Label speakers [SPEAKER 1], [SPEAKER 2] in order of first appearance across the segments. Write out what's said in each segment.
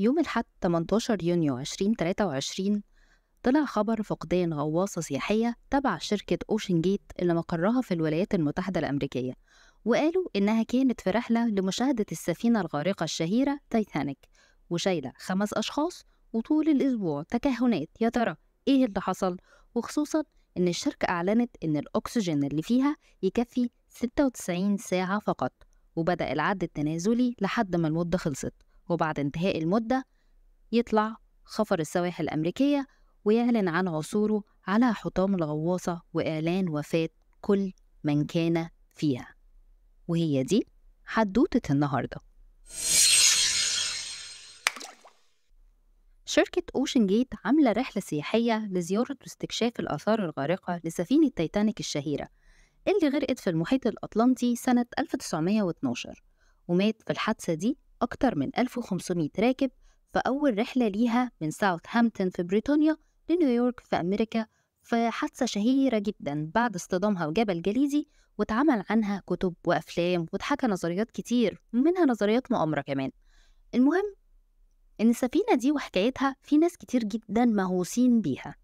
[SPEAKER 1] يوم الأحد 18 يونيو 2023 طلع خبر فقدان غواصة سياحية تبع شركة أوشن جيت اللي مقرها في الولايات المتحدة الأمريكية وقالوا إنها كانت في رحلة لمشاهدة السفينة الغارقة الشهيرة تايتانيك وشايلة خمس أشخاص وطول الأسبوع تكهنات يا ترى إيه اللي حصل وخصوصا إن الشركة أعلنت إن الأكسجين اللي فيها يكفي 96 ساعة فقط وبدأ العد التنازلي لحد ما المدة خلصت وبعد انتهاء المدة يطلع خفر السواحل الأمريكية ويعلن عن عثوره على حطام الغواصة وإعلان وفاة كل من كان فيها وهي دي حدوتة النهاردة شركة أوشن جيت عاملة رحلة سياحية لزيارة واستكشاف الآثار الغارقة لسفينة تايتانيك الشهيرة اللي غرقت في المحيط الأطلنطي سنة 1912 ومات في الحادثة دي أكتر من 1500 راكب في أول رحلة ليها من ساوثهامبتون في بريطانيا لنيويورك في أمريكا في حادثة شهيرة جدا بعد اصطدامها بجبل جليزي واتعمل عنها كتب وأفلام واتحكى نظريات كتير منها نظريات مؤامرة كمان المهم إن السفينة دي وحكايتها في ناس كتير جدا مهووسين بيها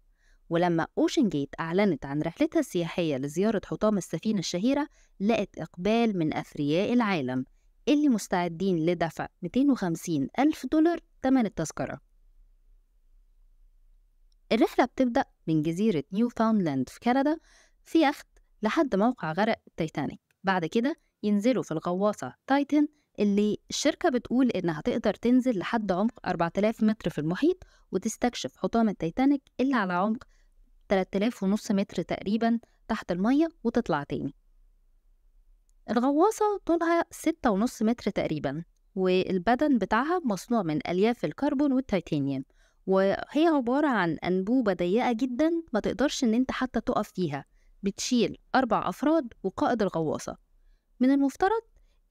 [SPEAKER 1] ولما أوشن جيت أعلنت عن رحلتها السياحية لزيارة حطام السفينة الشهيرة لقت إقبال من أثرياء العالم اللي مستعدين لدفع 250 ألف دولار تمن التذكرة الرحلة بتبدأ من جزيرة نيوفاوندلاند في كندا في يخت لحد موقع غرق تايتانيك بعد كده ينزلوا في الغواصة تايتن اللي الشركة بتقول إنها تقدر تنزل لحد عمق 4000 متر في المحيط وتستكشف حطام التايتانيك اللي على عمق 3000 ونص متر تقريبا تحت المية وتطلع تاني الغواصة طولها ستة ونص متر تقريبا والبدن بتاعها مصنوع من ألياف الكربون والتيتانيوم وهي عبارة عن أنبوبة ضيقة جدا ما تقدرش إن أنت حتى تقف فيها بتشيل أربع أفراد وقائد الغواصة من المفترض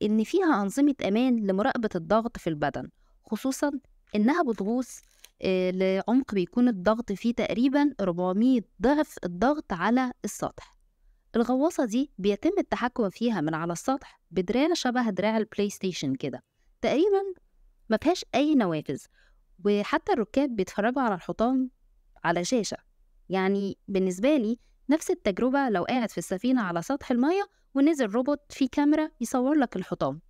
[SPEAKER 1] إن فيها أنظمة أمان لمراقبة الضغط في البدن خصوصا إنها بتغوص آه، لعمق بيكون الضغط فيه تقريبا 400 ضعف الضغط على السطح الغواصة دي بيتم التحكم فيها من على السطح بدراع شبه دراع البلاي ستيشن كده تقريبا ما فيهاش أي نوافذ وحتى الركاب بيتفرجوا على الحطام على شاشة يعني بالنسبة لي نفس التجربة لو قاعد في السفينة على سطح المية ونزل روبوت فيه كاميرا يصور لك الحطام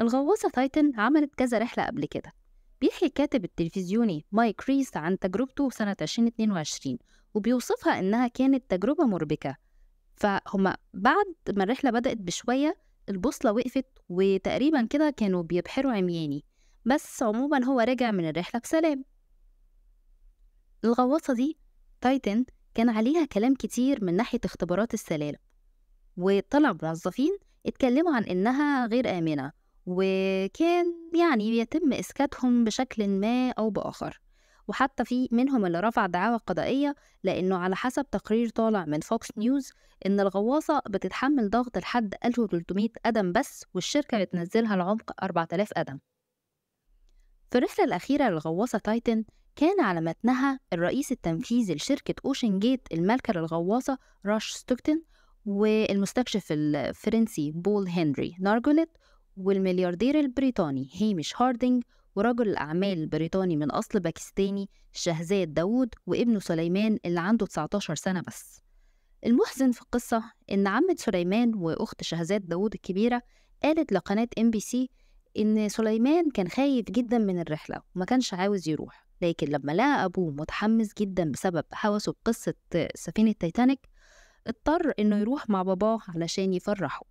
[SPEAKER 1] الغواصة تايتن عملت كذا رحلة قبل كده بيحكي الكاتب التلفزيوني مايك ريس عن تجربته سنة 2022 وبيوصفها إنها كانت تجربة مربكة فهم بعد ما الرحلة بدأت بشوية البوصلة وقفت وتقريبا كده كانوا بيبحروا عمياني بس عموما هو رجع من الرحلة بسلام الغواصة دي تايتن كان عليها كلام كتير من ناحية اختبارات السلالم وطلع موظفين اتكلموا عن إنها غير آمنة وكان يعني يتم إسكاتهم بشكل ما أو بآخر وحتى في منهم اللي رفع دعاوى قضائية لأنه على حسب تقرير طالع من فوكس نيوز إن الغواصة بتتحمل ضغط لحد 1300 قدم بس والشركة بتنزلها لعمق 4000 قدم في الرحلة الأخيرة للغواصة تايتن كان على متنها الرئيس التنفيذي لشركة أوشن جيت المالكة للغواصة راش ستوكتن والمستكشف الفرنسي بول هنري نارجوليت والملياردير البريطاني هيمش هاردنج ورجل الأعمال البريطاني من أصل باكستاني شهزاد داوود وابنه سليمان اللي عنده 19 سنة بس المحزن في القصة إن عمة سليمان وأخت شهزاد داوود الكبيرة قالت لقناة ام بي سي إن سليمان كان خايف جدا من الرحلة وما كانش عاوز يروح لكن لما لقى أبوه متحمس جدا بسبب هوسه بقصة سفينة تايتانيك اضطر إنه يروح مع باباه علشان يفرحه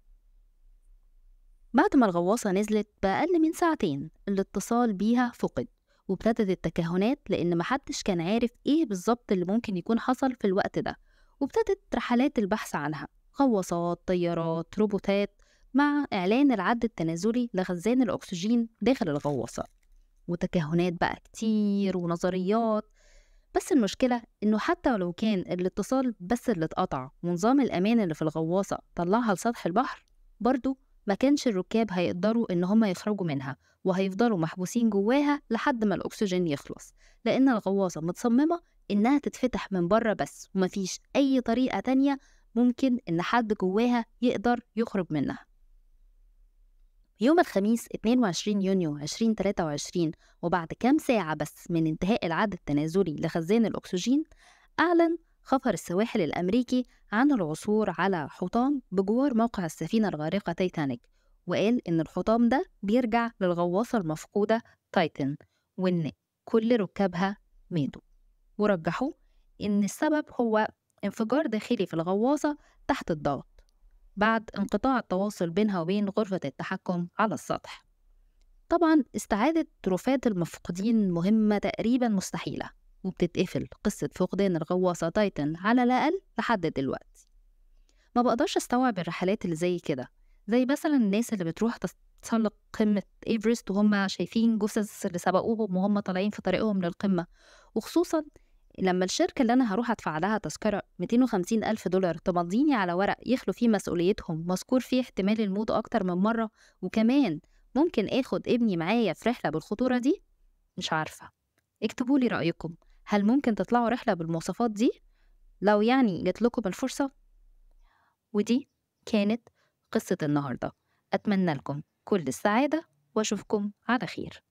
[SPEAKER 1] بعد ما الغواصة نزلت بأقل من ساعتين الاتصال بيها فقد وابتدت التكهنات لأن محدش كان عارف إيه بالظبط اللي ممكن يكون حصل في الوقت ده وابتدت رحلات البحث عنها غواصات طيارات روبوتات مع إعلان العد التنازلي لخزان الأكسجين داخل الغواصة وتكهنات بقى كتير ونظريات بس المشكلة إنه حتى لو كان الاتصال بس اللي اتقطع ونظام الأمان اللي في الغواصة طلعها لسطح البحر برضه ما كانش الركاب هيقدروا إن هما يخرجوا منها وهيفضلوا محبوسين جواها لحد ما الأكسجين يخلص لأن الغواصة متصممة إنها تتفتح من بره بس ومفيش أي طريقة تانية ممكن إن حد جواها يقدر يخرج منها يوم الخميس 22 يونيو 2023 وبعد كام ساعة بس من انتهاء العد التنازلي لخزان الأكسجين أعلن خفر السواحل الأمريكي عن العثور على حطام بجوار موقع السفينة الغارقة تايتانيك وقال إن الحطام ده بيرجع للغواصة المفقودة تايتن وإن كل ركابها ماتوا ورجحوا إن السبب هو انفجار داخلي في الغواصة تحت الضغط بعد انقطاع التواصل بينها وبين غرفة التحكم على السطح طبعا استعادة تروفات المفقودين مهمة تقريبا مستحيلة وبتتقفل قصة فقدان الغواصة تايتن على الأقل لحد دلوقتي ما بقدرش استوعب الرحلات اللي زي كده زي مثلا الناس اللي بتروح تتسلق قمة إيفرست وهم شايفين جثث اللي سبقوهم وهم طالعين في طريقهم للقمة وخصوصا لما الشركة اللي أنا هروح أدفع لها تذكرة 250 ألف دولار تمضيني على ورق يخلو فيه مسؤوليتهم مذكور فيه احتمال الموت أكتر من مرة وكمان ممكن آخد ابني معايا في رحلة بالخطورة دي؟ مش عارفة اكتبولي رأيكم هل ممكن تطلعوا رحلة بالمواصفات دي؟ لو يعني جات لكم الفرصة ودي كانت قصة النهاردة أتمنى لكم كل السعادة وأشوفكم على خير